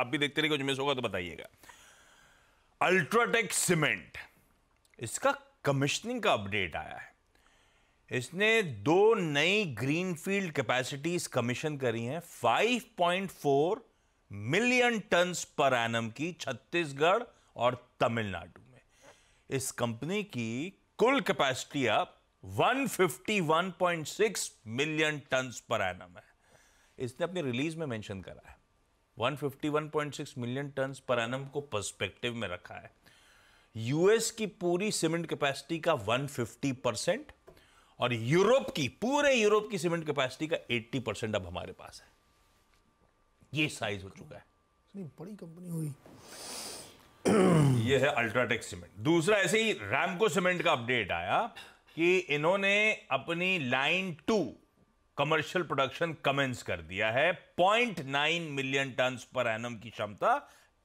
आप भी देखते रहिए कुछ मिस होगा तो बताइएगा अल्ट्राटेक सीमेंट इसका कमिश्निंग का अपडेट आया है इसने दो नई ग्रीनफील्ड कैपेसिटीज कमीशन करी हैं 5.4 मिलियन टन्स पर एनम की छत्तीसगढ़ और तमिलनाडु में इस कंपनी की कुल कैपेसिटी अब 151.6 मिलियन टन्स पर एनम है इसने अपनी रिलीज में मेंशन करा है 151.6 मिलियन टन पर एनम को पर्सपेक्टिव में रखा है यूएस की पूरी सीमेंट कैपेसिटी का 150 परसेंट और यूरोप की पूरे यूरोप की सीमेंट कैपेसिटी का 80 परसेंट अब हमारे पास है ये साइज हो चुका है नहीं, बड़ी कंपनी हुई ये है अल्ट्राटेक सीमेंट दूसरा ऐसे ही रैमको सीमेंट का अपडेट आया कि इन्होंने अपनी line two commercial production commence कर दिया है 0.9 मिलियन टन पर एनम की क्षमता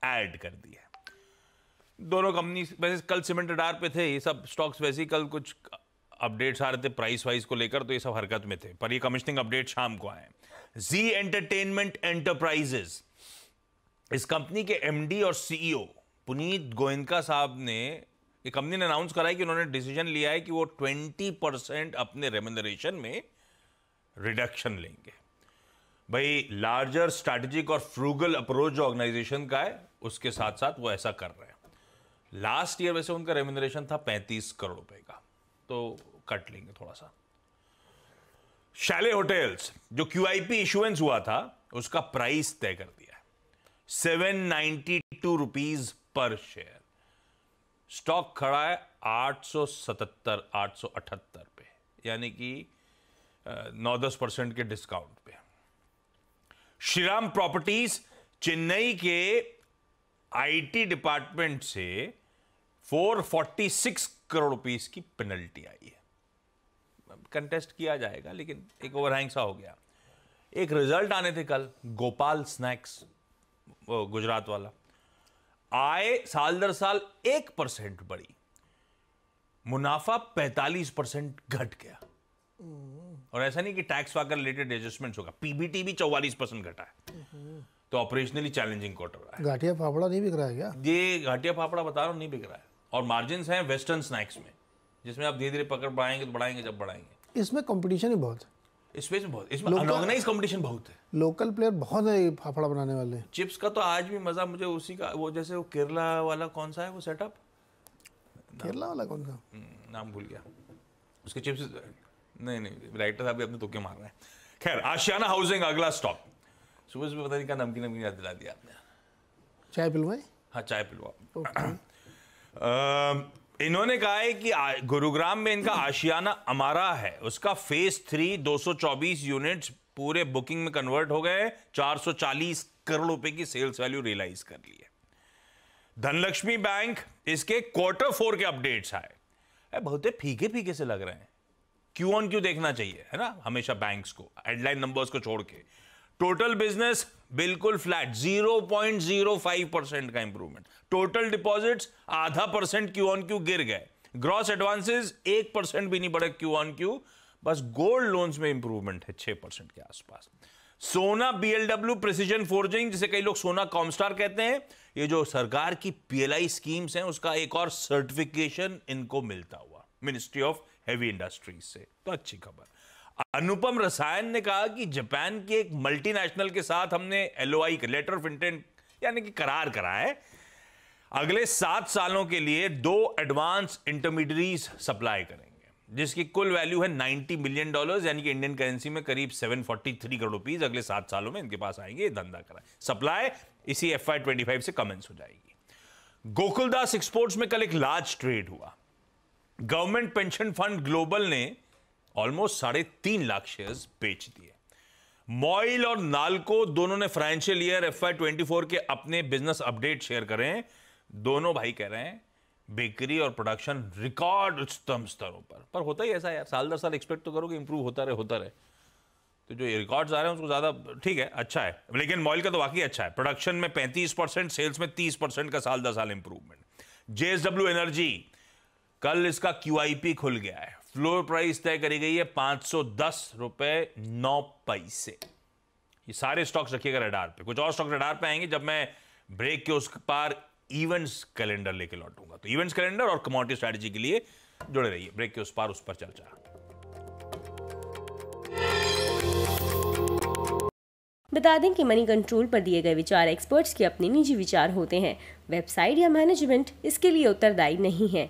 ऐड कर दी है दोनों कंपनी वैसे कल सीमेंट अडार पे थे ये सब स्टॉक्स वैसे ही कल कुछ अपडेट्स आ रहे थे प्राइस वाइज को लेकर तो ये सब हरकत में थे पर ये कमिश्निंग अपडेट शाम को आए जी एंटरटेनमेंट एंटरप्राइजेस इस कंपनी के एमडी और सीईओ e पुनीत गोयनका साहब ने ये कंपनी ने अनाउंस करा है कि उन्होंने डिसीजन लिया है कि वो 20 परसेंट अपने रेमेशन में रिडक्शन लेंगे भाई लार्जर स्ट्रैटेजिक और फ्रूगल अप्रोच जो ऑर्गेनाइजेशन का है उसके साथ साथ वो ऐसा कर रहे हैं लास्ट ईयर वैसे उनका रेमिनरेशन था पैंतीस करोड़ रुपए का तो कट लेंगे थोड़ा सा शैले होटेल्स जो क्यू आई पी इशुएंस हुआ था उसका प्राइस तय कर दिया है सेवन नाइन्टी टू रुपीज पर शेयर स्टॉक खड़ा है आठ सौ सतहत्तर आठ सौ अठहत्तर पे यानी कि नौ दस परसेंट के डिस्काउंट पे श्रीराम प्रॉपर्टीज चेन्नई के आईटी डिपार्टमेंट से 446 करोड़ रुपीस की पेनल्टी आई है कंटेस्ट किया जाएगा लेकिन एक ओवरहैंग सा हो गया एक रिजल्ट आने थे कल गोपाल स्नैक्स गुजरात वाला आय साल दर साल एक परसेंट बढ़ी मुनाफा 45 परसेंट घट गया और ऐसा नहीं कि टैक्स वाकर रिलेटेड एडजस्टमेंट होगा पीबीटी भी चौवालीस परसेंट घटा है तो ऑपरेशनली चैलेंजिंग क्वार्टर रहा है घाटिया फाफड़ा नहीं बिक रहा है क्या ये घाटिया फाफड़ा बता रहा हूँ नहीं बिक रहा है और मार्जिन है वेस्टर्न स्नैक्स में जिसमें आप धीरे धीरे पकड़ बढ़ाएंगे तो बढ़ाएंगे जब बढ़ाएंगे इसमें कॉम्पिटिशन ही बहुत है इसमें बहुत बहुत है लोकल नहीं नहीं राइटर साहब भी अपने तुके मार रहे हैं खैर आशियाना हाउसिंग अगला स्टॉक सुबह सुबह पता नहीं क्या नमकीन नमकीन याद दिला दिया आपने चाय पिलवाई हाँ चाय पिलवा इन्होंने कहा है कि गुरुग्राम में इनका आशियाना अमारा है उसका फेज थ्री 224 यूनिट्स पूरे बुकिंग में कन्वर्ट हो गए 440 करोड़ रुपए की सेल्स वैल्यू रियलाइज कर ली है धनलक्ष्मी बैंक इसके क्वार्टर फोर के अपडेट्स आए बहुत फीके फीके से लग रहे हैं क्यू ऑन क्यू देखना चाहिए है ना हमेशा बैंक्स को हेडलाइन नंबर्स को छोड़ के टोटल बिजनेस बिल्कुल फ्लैट 0.05 परसेंट का इंप्रूवमेंट टोटल डिपॉजिट्स आधा परसेंट क्यू ऑन क्यू गिर गए ग्रॉस एडवांसेस एक परसेंट भी नहीं बढ़े क्यू ऑन क्यू बस गोल्ड लोन्स में इंप्रूवमेंट है छह परसेंट के आसपास सोना बीएलडब्ल्यू प्रिसीजन फोर्जिंग जिसे कई लोग सोना कॉमस्टार कहते हैं ये जो सरकार की पीएलआई स्कीम्स हैं उसका एक और सर्टिफिकेशन इनको मिलता हुआ मिनिस्ट्री ऑफ हैवी इंडस्ट्रीज से तो अच्छी खबर अनुपम रसायन ने कहा कि जापान के एक मल्टीनेशनल के साथ हमने एलओआई लेटर ऑफ इंटेंट यानी कि करार करा है अगले सात सालों के लिए दो एडवांस इंटरमीडियरीज सप्लाई करेंगे जिसकी कुल वैल्यू है 90 मिलियन डॉलर्स यानी कि इंडियन करेंसी में करीब 743 करोड़ रुपीज अगले सात सालों में इनके पास आएंगे धंधा करा सप्लाई इसी एफ आई से कमेंस हो जाएगी गोकुलदास एक्सपोर्ट्स में कल एक लार्ज ट्रेड हुआ गवर्नमेंट पेंशन फंड ग्लोबल ने ऑलमोस्ट साढ़े तीन लाख शेयर्स बेच दिए मॉइल और नालको दोनों ने financial year F Y twenty four के अपने बिजनेस अपडेट शेयर करें दोनों भाई कह रहे हैं बेकरी और प्रोडक्शन रिकॉर्ड उच्चतम स्तरों पर पर होता ही ऐसा यार साल दर साल एक्सपेक्ट तो करोगे इंप्रूव होता रहे होता रहे तो जो रिकॉर्ड्स आ रहे हैं उसको ज़्यादा ठीक है अच्छा है लेकिन मॉइल का तो वाकई अच्छा है प्रोडक्शन में पैंतीस परसेंट सेल्स में तीस परसेंट का साल दर साल इंप्रूवमेंट जे एनर्जी कल इसका क्यूआईपी खुल गया है फ्लोर प्राइस तय करी गई है पांच सौ दस रुपए नौ पैसे ये सारे स्टॉक्स रखिएगा रडार पे कुछ और स्टॉक रडार पे आएंगे जब मैं ब्रेक के उस पार इवेंट्स कैलेंडर लेके लौटूंगा तो इवेंट्स कैलेंडर और कमोडिटी स्ट्रैटेजी के लिए जुड़े रहिए ब्रेक के उस पार उस पर चर्चा बता दें कि मनी कंट्रोल पर दिए गए विचार एक्सपर्ट्स के अपने निजी विचार होते हैं वेबसाइट या मैनेजमेंट इसके लिए उत्तरदायी नहीं है